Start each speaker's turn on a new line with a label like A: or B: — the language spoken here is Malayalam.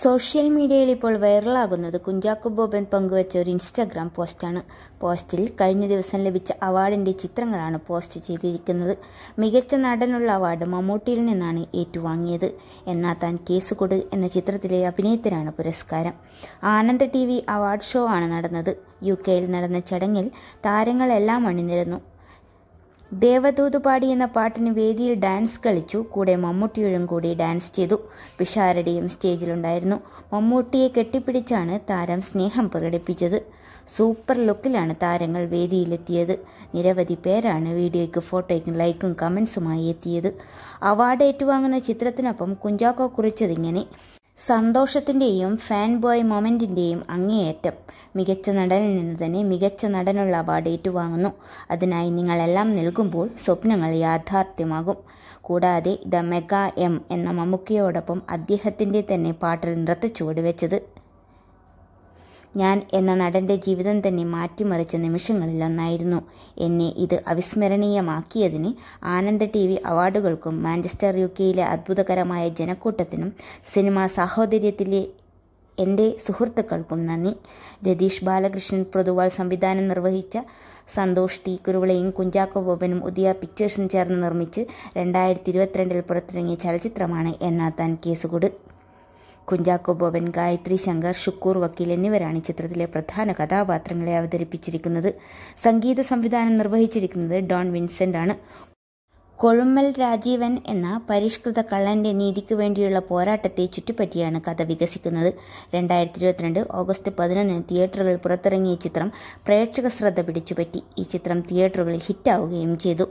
A: സോഷ്യൽ മീഡിയയിൽ ഇപ്പോൾ വൈറലാകുന്നത് കുഞ്ചാക്കോ ബോബൻ പങ്കുവച്ച ഒരു ഇൻസ്റ്റാഗ്രാം പോസ്റ്റാണ് പോസ്റ്റിൽ കഴിഞ്ഞ ദിവസം ലഭിച്ച അവാർഡിൻ്റെ ചിത്രങ്ങളാണ് പോസ്റ്റ് ചെയ്തിരിക്കുന്നത് മികച്ച നടനുള്ള അവാർഡ് മമ്മൂട്ടിയിൽ നിന്നാണ് ഏറ്റുവാങ്ങിയത് എന്നാൽ താൻ കേസ് കൊടു എന്ന ചിത്രത്തിലെ അഭിനയത്തിനാണ് പുരസ്കാരം ആനന്ദ് ടി അവാർഡ് ഷോ ആണ് നടന്നത് യു കെയിൽ നടന്ന ചടങ്ങിൽ താരങ്ങളെല്ലാം അണിനിരന്നു ദേവദൂത് പാടി എന്ന പാട്ടിന് വേദിയിൽ ഡാൻസ് കളിച്ചു കൂടെ മമ്മൂട്ടിയും കൂടി ഡാൻസ് ചെയ്തു പിഷാരടിയും സ്റ്റേജിലുണ്ടായിരുന്നു മമ്മൂട്ടിയെ കെട്ടിപ്പിടിച്ചാണ് താരം സ്നേഹം പ്രകടിപ്പിച്ചത് സൂപ്പർ ലുക്കിലാണ് താരങ്ങൾ വേദിയിലെത്തിയത് നിരവധി പേരാണ് വീഡിയോയ്ക്ക് ഫോട്ടോയ്ക്കും ലൈക്കും കമൻസുമായി എത്തിയത് അവാർഡ് ഏറ്റുവാങ്ങുന്ന ചിത്രത്തിനൊപ്പം കുഞ്ചാക്കോ കുറിച്ചതിങ്ങനെ സന്തോഷത്തിൻ്റെയും ഫാൻ ബോയ് മൊമെൻറ്റിൻ്റെയും അങ്ങേയറ്റം മികച്ച നടനിൽ നിന്ന് തന്നെ മികച്ച നടനുള്ള അവാർഡ് ഏറ്റുവാങ്ങുന്നു അതിനായി നിങ്ങളെല്ലാം നൽകുമ്പോൾ സ്വപ്നങ്ങൾ യാഥാർത്ഥ്യമാകും കൂടാതെ ദ മെഗ എം എന്ന മമ്മൂക്കയോടൊപ്പം അദ്ദേഹത്തിൻ്റെ തന്നെ പാട്ടിൽ നിറത്ത് ചുവടുവെച്ചത് ഞാൻ എന്ന നടൻ്റെ ജീവിതം തന്നെ മാറ്റിമറിച്ച നിമിഷങ്ങളിലൊന്നായിരുന്നു എന്നെ ഇത് അവിസ്മരണീയമാക്കിയതിന് ആനന്ദ ടി വി അവാർഡുകൾക്കും മാഞ്ചസ്റ്റർ യു കെയിലെ അത്ഭുതകരമായ ജനക്കൂട്ടത്തിനും സിനിമാ സാഹോദര്യത്തിലെ എൻ്റെ സുഹൃത്തുക്കൾക്കും നന്ദി രതീഷ് ബാലകൃഷ്ണൻ പൊതുവാൾ സംവിധാനം നിർവഹിച്ച സന്തോഷ് ടി കുരുവിളയും കുഞ്ചാക്കോ ബോബനും ഉദിയ പിക്ചേഴ്സും ചേർന്ന് നിർമ്മിച്ച് രണ്ടായിരത്തി ഇരുപത്തിരണ്ടിൽ പുറത്തിറങ്ങിയ ചലച്ചിത്രമാണ് എന്നാ താൻ കേസുകൂട് കുഞ്ചാക്കോ ബോബൻ ഗായത്രി ശങ്കർ ഷുക്കൂർ വക്കീൽ എന്നിവരാണ് ചിത്രത്തിലെ പ്രധാന കഥാപാത്രങ്ങളെ അവതരിപ്പിച്ചിരിക്കുന്നത് സംഗീത സംവിധാനം നിർവഹിച്ചിരിക്കുന്നത് ഡോൺ വിൻസെന്റ് ആണ് കൊഴുമ്മൽ രാജീവൻ എന്ന പരിഷ്കൃത കള്ളന്റെ നീതിക്ക് വേണ്ടിയുള്ള പോരാട്ടത്തെ ചുറ്റിപ്പറ്റിയാണ് കഥ വികസിക്കുന്നത് രണ്ടായിരത്തി ഇരുപത്തിരണ്ട് ഓഗസ്റ്റ് പതിനൊന്നിന് തിയേറ്ററുകൾ പുറത്തിറങ്ങിയ ചിത്രം പ്രേക്ഷക ശ്രദ്ധ പിടിച്ചുപറ്റി ഈ ചിത്രം തിയേറ്ററുകളിൽ ഹിറ്റാവുകയും ചെയ്തു